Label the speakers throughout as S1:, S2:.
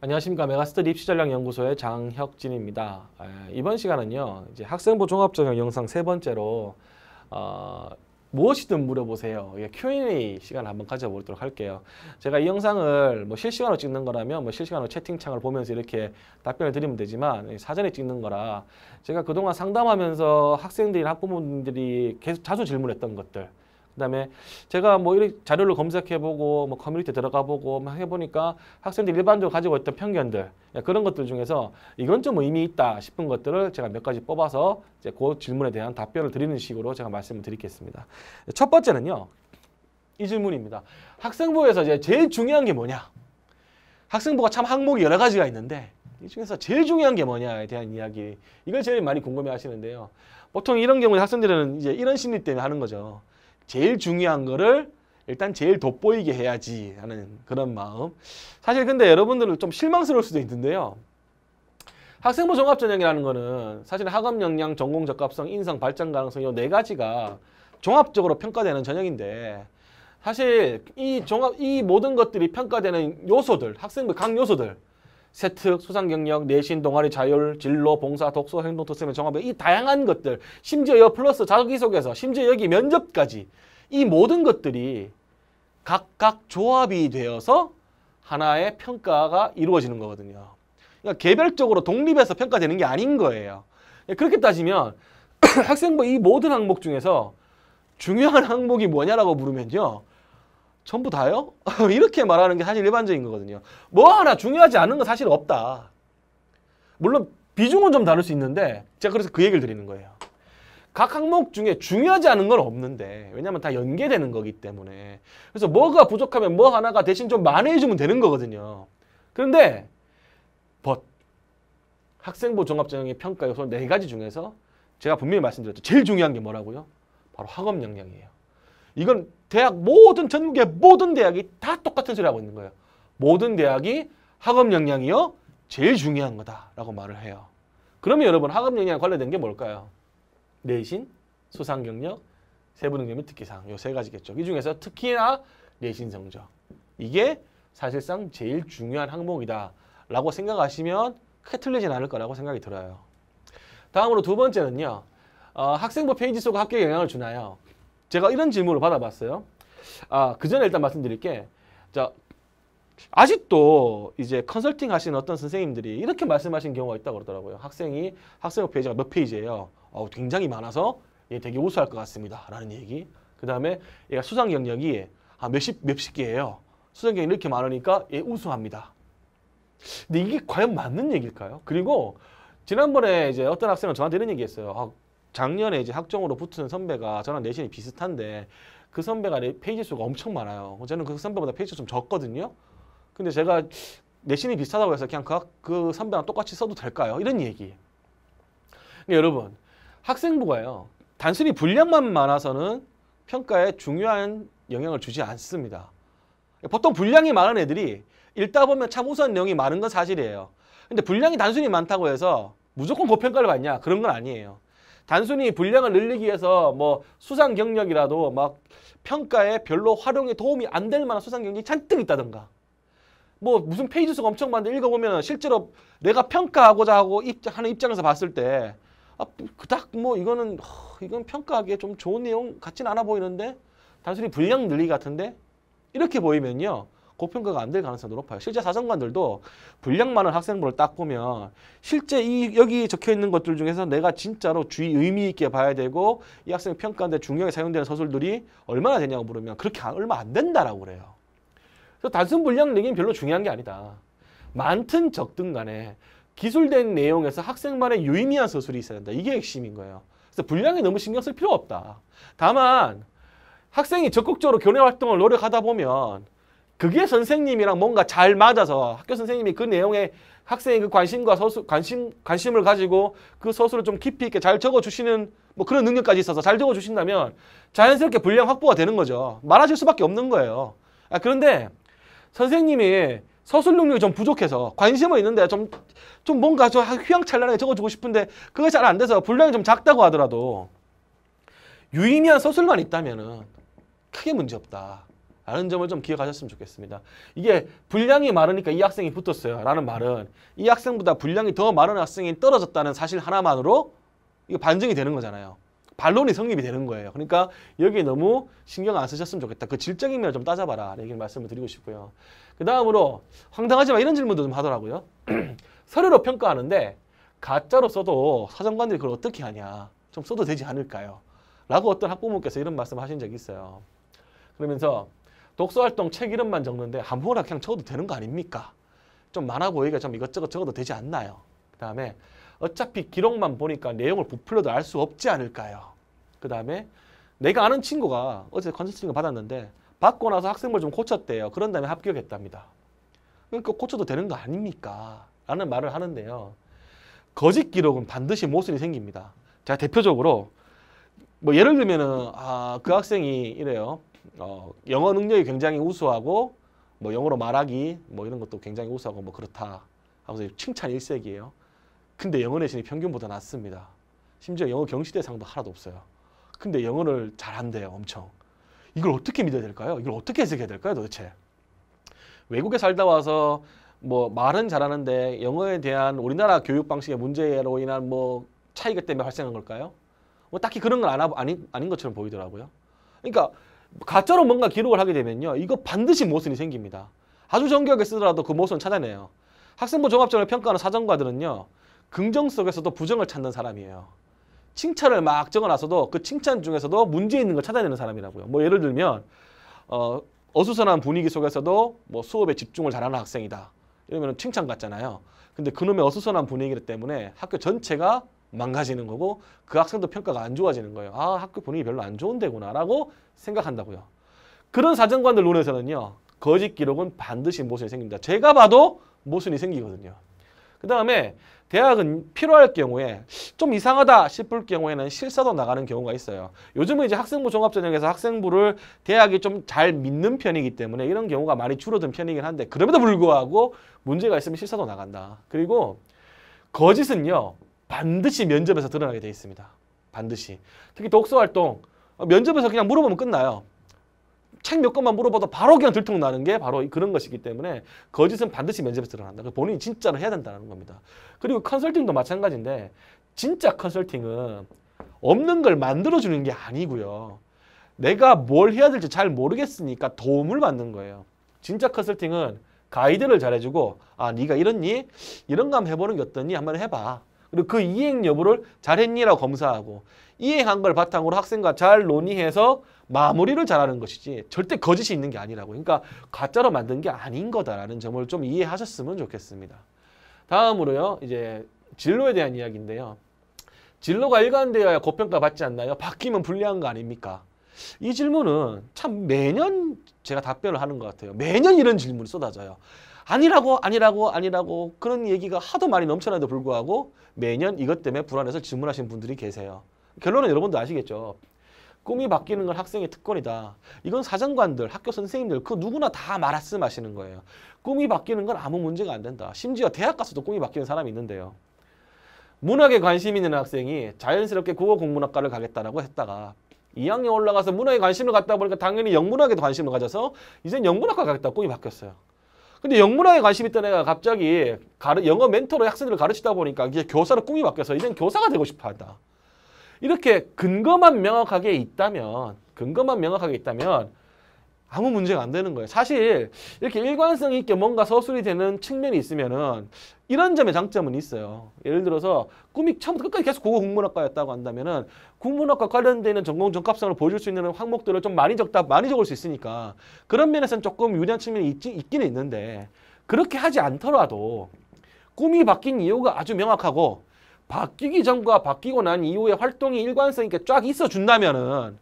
S1: 안녕하십니까 메가스터디 입시전략연구소의 장혁진입니다. 에, 아, 이번 시간은요 이제 학생부 종합전형 영상 세 번째로 어, 무엇이든 물어보세요. 예, Q&A 시간 한번 가져보도록 할게요. 제가 이 영상을 뭐 실시간으로 찍는 거라면 뭐 실시간으로 채팅창을 보면서 이렇게 답변을 드리면 되지만 사전에 찍는 거라 제가 그동안 상담하면서 학생들이 학부모님들이 계속 자주 질문했던 것들 그다음에 제가 뭐 이렇게 자료를 검색해보고 뭐 커뮤니티 들어가보고 막 뭐 해보니까 학생들이 일반적으로 가지고 있던 편견들 예, 그런 것들 중에서 이건 좀 의미 있다 싶은 것들을 제가 몇 가지 뽑아서 이제 그 질문에 대한 답변을 드리는 식으로 제가 말씀을 드리겠습니다. 첫 번째는요. 이 질문입니다. 학생부에서 이제 제일 중요한 게 뭐냐? 학생부가 참 항목이 여러 가지가 있는데 이 중에서 제일 중요한 게 뭐냐에 대한 이야기 이걸 제일 많이 궁금해 하시는데요. 보통 이런 경우에 학생들은 이제 이런 심리 때문에 하는 거죠. 제일 중요한 거를 일단 제일 돋보이게 해야지 하는 그런 마음. 사실 근데 여러분들은 좀 실망스러울 수도 있는데요. 학생부 종합전형이라는 거는 사실 학업 역량, 전공 적합성, 인성, 발전 가능성 이 네 가지가 종합적으로 평가되는 전형인데 사실 이 종합 이 모든 것들이 평가되는 요소들, 학생부 각 요소들 세특, 수상 경력, 내신, 동아리, 자율, 진로, 봉사, 독서, 행동, 토성의 종합 이 다양한 것들 심지어 여 플러스 자기 소개서 심지어 여기 면접까지 이 모든 것들이 각각 조합이 되어서 하나의 평가가 이루어지는 거거든요. 그러니까 개별적으로 독립해서 평가되는 게 아닌 거예요. 예, 그렇게 따지면 학생부 이 모든 항목 중에서 중요한 항목이 뭐냐라고 물으면요. 전부 다요? 이렇게 말하는 게 사실 일반적인 거거든요. 뭐 하나 중요하지 않은 건 사실 없다. 물론 비중은 좀 다를 수 있는데 제가 그래서 그 얘기를 드리는 거예요. 각 항목 중에 중요하지 않은 건 없는데 왜냐면 다 연계되는 거기 때문에 그래서 뭐가 부족하면 뭐 하나가 대신 좀 만회해주면 되는 거거든요. 그런데 벗 학생부 종합전형의 평가 요소 네 가지 중에서 제가 분명히 말씀드렸죠. 제일 중요한 게 뭐라고요? 바로 학업 역량이에요. 이건 대학 모든 전국의 모든 대학이 다 똑같은 소리 하고 있는 거예요. 모든 대학이 학업 역량이요 제일 중요한 거다라고 말을 해요. 그러면 여러분 학업 역량 관련된 게 뭘까요? 내신, 수상 경력, 세부 능력 및 특기사항 요 세 가지겠죠. 이 중에서 특히나 내신 성적 이게 사실상 제일 중요한 항목이다라고 생각하시면 크게 틀리진 않을 거라고 생각이 들어요. 다음으로 두 번째는요. 어, 학생부 페이지 속가 학교에 영향을 주나요? 제가 이런 질문을 받아봤어요. 아, 그 전에 일단 말씀드릴게. 자, 아직도 이제 컨설팅 하시는 어떤 선생님들이 이렇게 말씀하신 경우가 있다고 그러더라고요. 학생이 학생의 페이지가 몇 페이지예요. 어, 굉장히 많아서 얘 되게 우수할 것 같습니다. 라는 얘기. 그 다음에 얘가 수상 경력이 아, 몇십, 몇십 개예요. 수상 경력이 이렇게 많으니까 얘 우수합니다. 근데 이게 과연 맞는 얘기일까요? 그리고 지난번에 이제 어떤 학생은 저한테 이런 얘기했어요. 아, 작년에 이제 학종으로 붙은 선배가 저랑 내신이 비슷한데 그 선배가 페이지 수가 엄청 많아요. 저는 그 선배보다 페이지 좀 적거든요. 근데 제가 내신이 비슷하다고 해서 그냥 그, 그 선배랑 똑같이 써도 될까요? 이런 얘기. 근데 여러분 학생부가요. 단순히 분량만 많아서는 평가에 중요한 영향을 주지 않습니다. 보통 분량이 많은 애들이 읽다 보면 참우선 내용이 많은 건 사실이에요. 근데 분량이 단순히 많다고 해서 무조건 고평가를 받냐? 그런 건 아니에요. 단순히 분량을 늘리기 위해서 뭐 수상 경력이라도 막 평가에 별로 활용에 도움이 안 될 만한 수상 경력이 잔뜩 있다던가뭐 무슨 페이지 수가 엄청 많은데 읽어보면 실제로 내가 평가하고자 하고 입장, 하는 입장에서 봤을 때 아, 그닥 뭐 이거는 허, 이건 평가하기에 좀 좋은 내용 같진 않아 보이는데 단순히 분량 늘리기 같은데 이렇게 보이면요 고평가가 안 될 가능성이 높아요. 실제 사정관들도 분량 많은 학생부를 딱 보면 실제 이 여기 적혀 있는 것들 중에서 내가 진짜로 주의 의미 있게 봐야 되고 이 학생 평가인데 중요하게 사용되는 서술들이 얼마나 되냐고 물으면 그렇게 얼마 안 된다라고 그래요. 그래서 단순 분량 내기는 별로 중요한 게 아니다. 많든 적든 간에 기술된 내용에서 학생만의 유의미한 서술이 있어야 된다. 이게 핵심인 거예요. 그래서 분량에 너무 신경 쓸 필요 없다. 다만 학생이 적극적으로 교내 활동을 노력하다 보면 그게 선생님이랑 뭔가 잘 맞아서 학교 선생님이 그 내용에 학생의 그 관심과 서술, 관심, 관심을 가지고 그 서술을 좀 깊이 있게 잘 적어주시는 뭐 그런 능력까지 있어서 잘 적어주신다면 자연스럽게 분량 확보가 되는 거죠. 말하실 수밖에 없는 거예요. 아, 그런데 선생님이 서술 능력이 좀 부족해서 관심은 있는데 좀, 좀 뭔가 좀 휘황찬란하게 적어주고 싶은데 그게 잘안 돼서 분량이 좀 작다고 하더라도 유의미한 서술만 있다면 크게 문제 없다. 라는 점을 좀 기억하셨으면 좋겠습니다. 이게 분량이 많으니까 이 학생이 붙었어요. 라는 말은 이 학생보다 분량이 더 많은 학생이 떨어졌다는 사실 하나만으로 이거 반증이 되는 거잖아요. 반론이 성립이 되는 거예요. 그러니까 여기에 너무 신경 안 쓰셨으면 좋겠다. 그 질적인 면을 좀 따져봐라. 얘기를 말씀을 드리고 싶고요. 그 다음으로 황당하지만 이런 질문도 좀 하더라고요. 서류로 평가하는데 가짜로 써도 사정관들이 그걸 어떻게 하냐. 좀 써도 되지 않을까요? 라고 어떤 학부모께서 이런 말씀을 하신 적이 있어요. 그러면서 독서활동 책 이름만 적는데 아무거나 그냥 적어도 되는 거 아닙니까? 좀 많아 보이게 좀 이것저것 적어도 되지 않나요? 그 다음에 어차피 기록만 보니까 내용을 부풀려도 알 수 없지 않을까요? 그 다음에 내가 아는 친구가 어제 컨설팅을 받았는데 받고 나서 학생부를 좀 고쳤대요. 그런 다음에 합격했답니다. 그러니까 고쳐도 되는 거 아닙니까? 라는 말을 하는데요. 거짓 기록은 반드시 모순이 생깁니다. 제가 대표적으로 뭐 예를 들면은 아 그 학생이 이래요. 어, 영어 능력이 굉장히 우수하고 뭐 영어로 말하기 뭐 이런 것도 굉장히 우수하고 뭐 그렇다 하고서 칭찬 일색이에요. 근데 영어 내신이 평균보다 낮습니다. 심지어 영어 경시대상도 하나도 없어요. 근데 영어를 잘한대요, 엄청. 이걸 어떻게 믿어야 될까요? 이걸 어떻게 해석해야 될까요, 도대체? 외국에 살다 와서 뭐 말은 잘하는데 영어에 대한 우리나라 교육 방식의 문제로 인한 뭐 차이가 때문에 발생한 걸까요? 뭐 딱히 그런 건 안, 아닌, 아닌 것처럼 보이더라고요. 그러니까 가짜로 뭔가 기록을 하게 되면요. 이거 반드시 모순이 생깁니다. 아주 정교하게 쓰더라도 그 모순을 찾아내요. 학생부 종합전을 평가하는 사정과들은요 긍정 속에서도 부정을 찾는 사람이에요. 칭찬을 막 적어놔서도 그 칭찬 중에서도 문제 있는 걸 찾아내는 사람이라고요. 뭐 예를 들면 어, 어수선한 분위기 속에서도 뭐 수업에 집중을 잘하는 학생이다. 이러면 칭찬 같잖아요. 근데 그놈의 어수선한 분위기 때문에 학교 전체가 망가지는 거고 그 학생도 평가가 안 좋아지는 거예요. 아 학교 분위기 별로 안 좋은데구나 라고 생각한다고요. 그런 사정관들 논에서는요. 거짓 기록은 반드시 모순이 생깁니다. 제가 봐도 모순이 생기거든요. 그 다음에 대학은 필요할 경우에 좀 이상하다 싶을 경우에는 실사도 나가는 경우가 있어요. 요즘은 이제 학생부 종합전형에서 학생부를 대학이 좀 잘 믿는 편이기 때문에 이런 경우가 많이 줄어든 편이긴 한데 그럼에도 불구하고 문제가 있으면 실사도 나간다. 그리고 거짓은요. 반드시 면접에서 드러나게 돼 있습니다. 반드시. 특히 독서활동 어, 면접에서 그냥 물어보면 끝나요. 책 몇 권만 물어봐도 바로 그냥 들통나는 게 바로 그런 것이기 때문에 거짓은 반드시 면접에서 드러난다. 본인이 진짜로 해야 된다는 겁니다. 그리고 컨설팅도 마찬가지인데 진짜 컨설팅은 없는 걸 만들어주는 게 아니고요. 내가 뭘 해야 될지 잘 모르겠으니까 도움을 받는 거예요. 진짜 컨설팅은 가이드를 잘해주고 아 네가 이런니? 이런 거 한번 해보는 게 어떠니? 한번 해봐. 그리고 그 이행 여부를 잘했니라고 검사하고 이행한 걸 바탕으로 학생과 잘 논의해서 마무리를 잘하는 것이지 절대 거짓이 있는 게 아니라고. 그러니까 가짜로 만든 게 아닌 거다라는 점을 좀 이해하셨으면 좋겠습니다. 다음으로요. 이제 진로에 대한 이야기인데요. 진로가 일관되어야 고평가 받지 않나요? 바뀌면 불리한 거 아닙니까? 이 질문은 참 매년 제가 답변을 하는 것 같아요. 매년 이런 질문이 쏟아져요. 아니라고 아니라고 아니라고 그런 얘기가 하도 많이 넘쳐나도 불구하고 매년 이것 때문에 불안해서 질문하신 분들이 계세요. 결론은 여러분도 아시겠죠. 꿈이 바뀌는 건 학생의 특권이다. 이건 사정관들, 학교 선생님들 그 누구나 다 말씀하시는 거예요. 꿈이 바뀌는 건 아무 문제가 안 된다. 심지어 대학 가서도 꿈이 바뀌는 사람이 있는데요. 문학에 관심 있는 학생이 자연스럽게 국어 공문학과를 가겠다라고 했다가 2학년 올라가서 문학에 관심을 갖다 보니까 당연히 영문학에도 관심을 가져서 이젠 영문학과 가겠다 고 꿈이 바뀌었어요. 근데 영문학에 관심 있던 애가 갑자기 가르, 영어 멘토로 학생들을 가르치다 보니까 이제 교사로 꿈이 바뀌어서 이젠 교사가 되고 싶어 한다. 이렇게 근거만 명확하게 있다면 근거만 명확하게 있다면 아무 문제가 안 되는 거예요. 사실 이렇게 일관성 있게 뭔가 서술이 되는 측면이 있으면은 이런 점의 장점은 있어요. 예를 들어서 꿈이 처음부터 끝까지 계속 고고 국문학과였다고 한다면은 국문학과 관련되는 전공 적합성을 보여줄 수 있는 항목들을 좀 많이 적다 많이 적을 수 있으니까 그런 면에서는 조금 유리한 측면이 있, 있기 있는데 그렇게 하지 않더라도 꿈이 바뀐 이유가 아주 명확하고 바뀌기 전과 바뀌고 난이후에 활동이 일관성 있게 쫙 있어 준다면은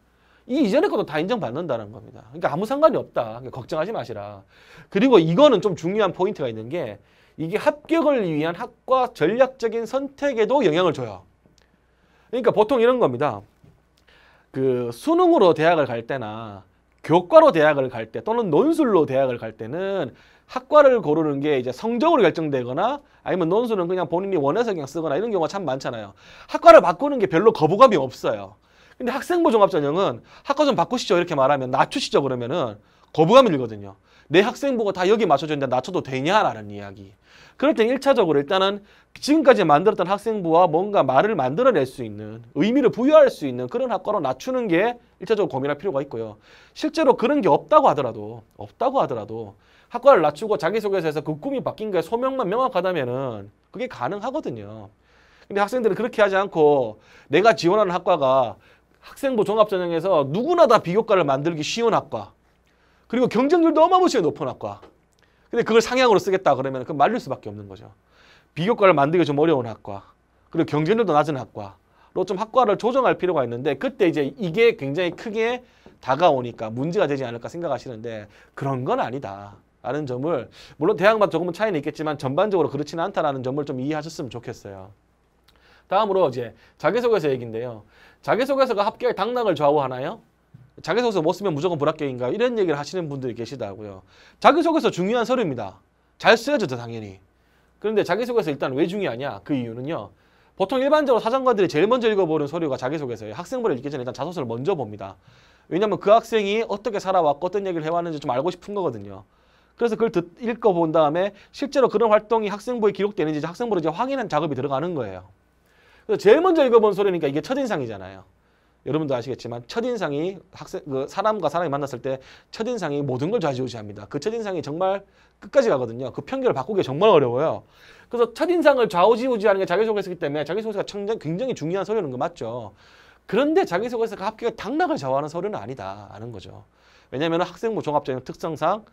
S1: 이 이전의 것도 다 인정받는다는 겁니다. 그러니까 아무 상관이 없다. 그러니까 걱정하지 마시라. 그리고 이거는 좀 중요한 포인트가 있는 게 이게 합격을 위한 학과 전략적인 선택에도 영향을 줘요. 그러니까 보통 이런 겁니다. 그 수능으로 대학을 갈 때나 교과로 대학을 갈 때 또는 논술로 대학을 갈 때는 학과를 고르는 게 이제 성적으로 결정되거나 아니면 논술은 그냥 본인이 원해서 그냥 쓰거나 이런 경우가 참 많잖아요. 학과를 바꾸는 게 별로 거부감이 없어요. 근데 학생부 종합전형은 학과좀 바꾸시죠 이렇게 말하면 낮추시죠 그러면은 거부감이 들거든요. 내 학생부가 다 여기 맞춰져 있는데 낮춰도 되냐라는 이야기. 그럴 땐 1차적으로 일단은 지금까지 만들었던 학생부와 뭔가 말을 만들어낼 수 있는 의미를 부여할 수 있는 그런 학과로 낮추는 게 1차적으로 고민할 필요가 있고요. 실제로 그런 게 없다고 하더라도 없다고 하더라도 학과를 낮추고 자기소개서에서 그 꿈이 바뀐 게 소명만 명확하다면은 그게 가능하거든요. 근데 학생들은 그렇게 하지 않고 내가 지원하는 학과가 학생부 종합전형에서 누구나 다 비교과를 만들기 쉬운 학과 그리고 경쟁률도 어마무시하게 높은 학과 근데 그걸 상향으로 쓰겠다 그러면 그 말릴 수밖에 없는 거죠 비교과를 만들기 좀 어려운 학과 그리고 경쟁률도 낮은 학과로 좀 학과를 조정할 필요가 있는데 그때 이제 이게 굉장히 크게 다가오니까 문제가 되지 않을까 생각하시는데 그런 건 아니다 라는 점을 물론 대학마다 조금은 차이는 있겠지만 전반적으로 그렇지는 않다라는 점을 좀 이해하셨으면 좋겠어요 다음으로 이제 자기소개서 얘기인데요 자기소개서가 합격의 당락을 좌우하나요? 자기소개서 못 쓰면 무조건 불합격인가요? 이런 얘기를 하시는 분들이 계시다고요. 자기소개서 중요한 서류입니다. 잘 쓰여져도 당연히. 그런데 자기소개서 일단 왜 중요하냐? 그 이유는요. 보통 일반적으로 사정관들이 제일 먼저 읽어보는 서류가 자기소개서예요. 학생부를 읽기 전에 일단 자소서를 먼저 봅니다. 왜냐하면 그 학생이 어떻게 살아왔고 어떤 얘기를 해왔는지 좀 알고 싶은 거거든요. 그래서 그걸 듣, 읽어본 다음에 실제로 그런 활동이 학생부에 기록되는지 학생부로 이제 확인한 작업이 들어가는 거예요. 그래서 제일 먼저 읽어본 소리니까 이게 첫인상이잖아요. 여러분도 아시겠지만 첫인상이 학생 그 사람과 사람이 만났을 때 첫인상이 모든 걸 좌지우지합니다. 그 첫인상이 정말 끝까지 가거든요. 그 편견을 바꾸기 정말 어려워요. 그래서 첫인상을 좌우지우지하는 게 자기소개서이기 때문에 자기소개서가 굉장히 중요한 서류는 거 맞죠. 그런데 자기소개서가 합격의 당락을 좌우하는 서류는 아니다 하는 거죠. 왜냐하면 학생부 종합적인 특성상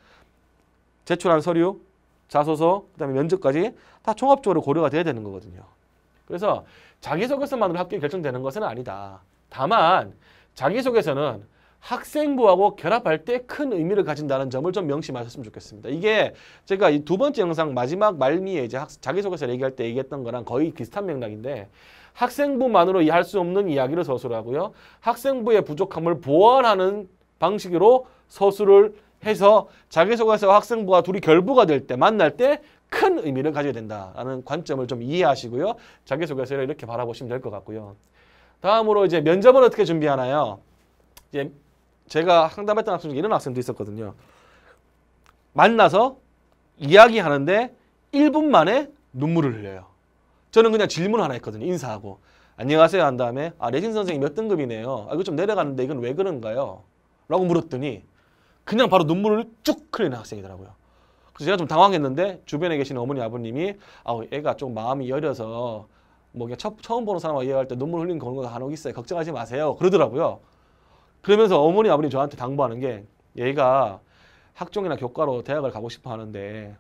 S1: 제출한 서류, 자소서, 그다음에 면접까지 다 종합적으로 고려가 돼야 되는 거거든요. 그래서 자기소개서만으로 학교에 결정되는 것은 아니다. 다만 자기소개서는 학생부하고 결합할 때 큰 의미를 가진다는 점을 좀 명심하셨으면 좋겠습니다. 이게 제가 이 두 번째 영상 마지막 말미에 이제 학, 자기소개서 얘기할 때 얘기했던 거랑 거의 비슷한 맥락인데 학생부만으로 이해할수 없는 이야기를 서술하고요. 학생부의 부족함을 보완하는 방식으로 서술을 해서 자기소개서 학생부가 둘이 결부가 될 때 만날 때큰 의미를 가져야 된다라는 관점을 좀 이해하시고요. 자기소개서를 이렇게 바라보시면 될 것 같고요. 다음으로 이제 면접은 어떻게 준비하나요? 이제 제가 상담했던 학생 중에 이런 학생도 있었거든요. 만나서 이야기하는데 1분 만에 눈물을 흘려요. 저는 그냥 질문 하나 했거든요. 인사하고. 안녕하세요 한 다음에 아 레진 선생님 몇 등급이네요. 아 이거 좀 내려가는데 이건 왜 그런가요? 라고 물었더니 그냥 바로 눈물을 쭉 흘리는 학생이더라고요. 그래서 제가 좀 당황했는데 주변에 계신 어머니 아버님이 아우 애가 좀 마음이 여려서 뭐 그냥 첫, 처음 보는 사람과 이해할때 눈물 흘리는 경우가 간혹 있어요. 걱정하지 마세요. 그러더라고요. 그러면서 어머니 아버님 저한테 당부하는 게 얘가 학종이나 교과로 대학을 가고 싶어 하는데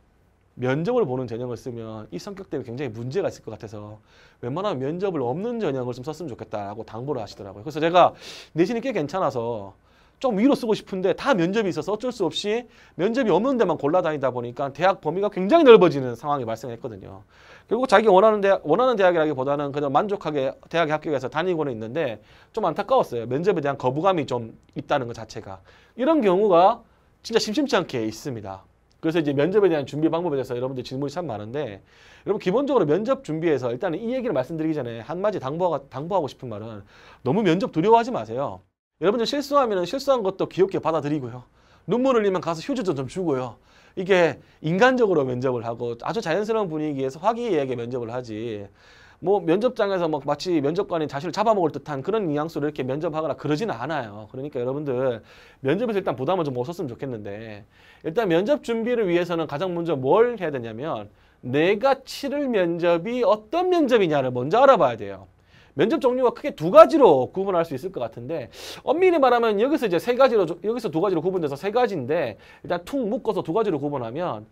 S1: 면접을 보는 전형을 쓰면 이 성격 때문에 굉장히 문제가 있을 것 같아서 웬만하면 면접을 없는 전형을 좀 썼으면 좋겠다라고 당부를 하시더라고요. 그래서 제가 내신이 꽤 괜찮아서 좀 위로 쓰고 싶은데 다 면접이 있어서 어쩔 수 없이 면접이 없는 데만 골라다니다 보니까 대학 범위가 굉장히 넓어지는 상황이 발생했거든요. 결국 자기가 원하는 대학, 원하는 대학이라기보다는 그냥 만족하게 대학에 합격해서 다니고는 있는데 좀 안타까웠어요. 면접에 대한 거부감이 좀 있다는 것 자체가. 이런 경우가 진짜 심심치 않게 있습니다. 그래서 이제 면접에 대한 준비 방법에 대해서 여러분들 질문이 참 많은데 여러분 기본적으로 면접 준비해서 일단은 이 얘기를 말씀드리기 전에 한마디 당부하, 고 당부하고 싶은 말은 너무 면접 두려워하지 마세요. 여러분들 실수하면 실수한 것도 귀엽게 받아들이고요. 눈물 흘리면 가서 휴지도 좀 주고요. 이게 인간적으로 면접을 하고 아주 자연스러운 분위기에서 화기애애하게 면접을 하지 뭐 면접장에서 막 마치 면접관이 자신을 잡아먹을 듯한 그런 뉘앙스로 이렇게 면접하거나 그러지는 않아요. 그러니까 여러분들 면접에서 일단 부담을 좀 없었으면 좋겠는데 일단 면접 준비를 위해서는 가장 먼저 뭘 해야 되냐면 내가 치를 면접이 어떤 면접이냐를 먼저 알아봐야 돼요. 면접 종류가 크게 두 가지로 구분할 수 있을 것 같은데 엄밀히 말하면 여기서 이제 세 가지로 여기서 두 가지로 구분돼서 세 가지인데 일단 퉁 묶어서 두 가지로 구분하면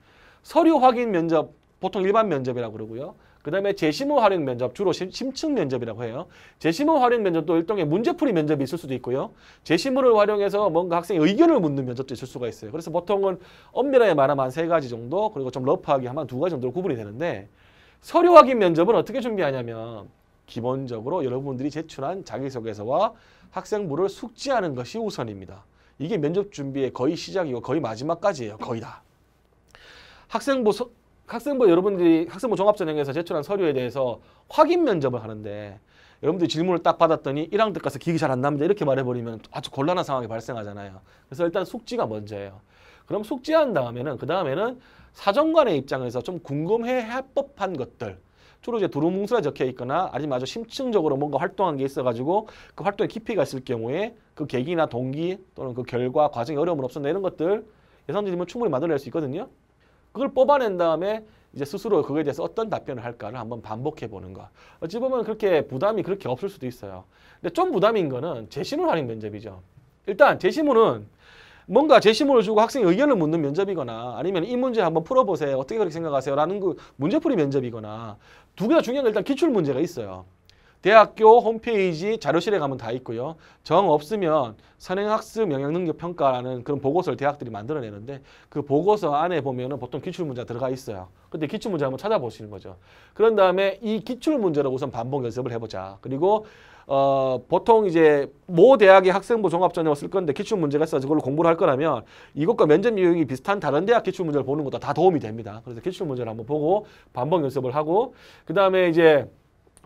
S1: 서류 확인 면접 보통 일반 면접이라고 그러고요. 그 다음에 재심의 활용 면접, 주로 심, 층 면접이라고 해요. 재심의 활용 면접도 일종의 문제풀이 면접이 있을 수도 있고요. 재심호를 활용해서 뭔가 학생의 의견을 묻는 면접도 있을 수가 있어요. 그래서 보통은 엄밀하게 말하면 한 세 가지 정도, 그리고 좀 러프하게 하면 두 가지 정도로 구분이 되는데 서류 확인 면접은 어떻게 준비하냐면 기본적으로 여러분들이 제출한 자기소개서와 학생부를 숙지하는 것이 우선입니다. 이게 면접 준비의 거의 시작이고 거의 마지막까지예요. 거의 다. 학생부 서, 학생부 여러분들이 학생부 종합전형에서 제출한 서류에 대해서 확인 면접을 하는데 여러분들이 질문을 딱 받았더니 1학년 가서 기억이 잘안 납니다. 이렇게 말해버리면 아주 곤란한 상황이 발생하잖아요. 그래서 일단 숙지가 먼저예요. 그럼 숙지한 다음에는 그 다음에는 사정관의 입장에서 좀 궁금해 할 법한 것들 주로 이제 두루뭉술하 적혀 있거나 아니면 아주 심층적으로 뭔가 활동한 게 있어가지고 그 활동의 깊이가 있을 경우에 그 계기나 동기 또는 그 결과 과정에 어려움을 없었나 이런 것들 예상되면 충분히 만들어낼 수 있거든요. 그걸 뽑아낸 다음에 이제 스스로 그거에 대해서 어떤 답변을 할까를 한번 반복해 보는 거. 어찌 보면 그렇게 부담이 그렇게 없을 수도 있어요. 근데 좀 부담인 거는 제시문 하는 면접이죠. 일단 제시문은 뭔가 제시문을 주고 학생의 의견을 묻는 면접이거나 아니면 이 문제 한번 풀어보세요. 어떻게 그렇게 생각하세요? 라는 그 문제풀이 면접이거나 두 개가 중요한 게 일단 기출문제가 있어요. 대학교 홈페이지 자료실에 가면 다 있고요. 정 없으면 선행학습 영향능력평가라는 그런 보고서를 대학들이 만들어내는데 그 보고서 안에 보면 은 보통 기출문제가 들어가 있어요. 근데 기출문제 한번 찾아보시는 거죠. 그런 다음에 이 기출문제를 우선 반복 연습을 해보자. 그리고 어, 보통 이제 모 대학의 학생부 종합전형을 쓸 건데 기출 문제가 있어서 그걸 공부를 할 거라면 이것과 면접 유형이 비슷한 다른 대학 기출 문제를 보는 것도 다 도움이 됩니다. 그래서 기출 문제를 한번 보고 반복 연습을 하고 그 다음에 이제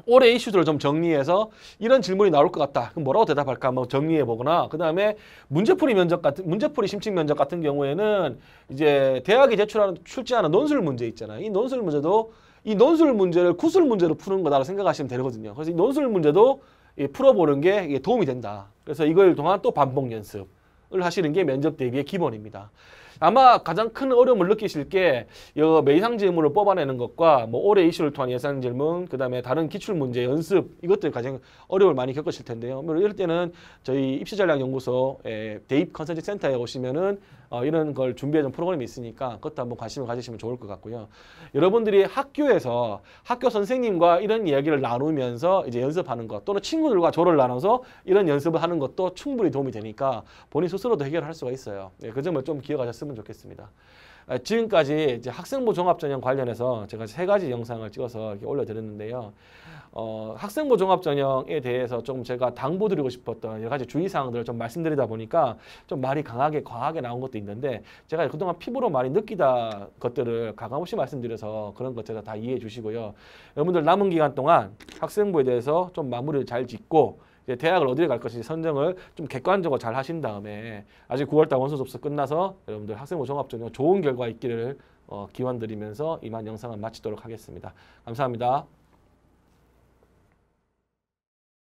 S1: 올해 이슈들을 좀 정리해서 이런 질문이 나올 것 같다. 그럼 뭐라고 대답할까? 한번 정리해 보거나 그다음에 문제풀이 면접 같은 문제풀이 심층 면접 같은 경우에는 이제 대학이 제출하는 출제하는 논술 문제 있잖아요. 이 논술 문제도 이 논술 문제를 구술 문제로 푸는 거다라고 생각하시면 되거든요. 그래서 이 논술 문제도 풀어보는 게 도움이 된다. 그래서 이걸 동안 또 반복 연습을 하시는 게 면접 대비의 기본입니다. 아마 가장 큰 어려움을 느끼실 게 매상 질문을 뽑아내는 것과 뭐 올해 이슈를 통한 예상 질문, 그 다음에 다른 기출문제 연습 이것들 가장 어려움을 많이 겪으실 텐데요. 이럴 때는 저희 입시전략연구소 대입 컨설팅 센터에 오시면은 어, 이런 걸 준비해준 프로그램이 있으니까 그것도 한번 관심을 가지시면 좋을 것 같고요. 여러분들이 학교에서 학교 선생님과 이런 이야기를 나누면서 이제 연습하는 것 또는 친구들과 조를 나눠서 이런 연습을 하는 것도 충분히 도움이 되니까 본인 스스로도 해결할 수가 있어요. 네, 그 점을 좀 기억하셨으면 좋겠습니다. 아, 지금까지 이제 학생부 종합전형 관련해서 제가 세 가지 영상을 찍어서 이렇게 올려드렸는데요. 어, 학생부 종합전형에 대해서 좀 제가 당부드리고 싶었던 여러 가지 주의사항들을 좀 말씀드리다 보니까 좀 말이 강하게 과하게 나온 것도 있는데 제가 그동안 피부로 많이 느끼다 것들을 가감없이 말씀드려서 그런 것 제가 다 이해해 주시고요. 여러분들 남은 기간 동안 학생부에 대해서 좀 마무리를 잘 짓고 대학을 어디로갈 것인지 선정을 좀 객관적으로 잘 하신 다음에 아직 9월달 원서 접수 끝나서 여러분들 학생부 종합전형 좋은 결과 있기를 어, 기원드리면서 이만 영상을 마치도록 하겠습니다. 감사합니다.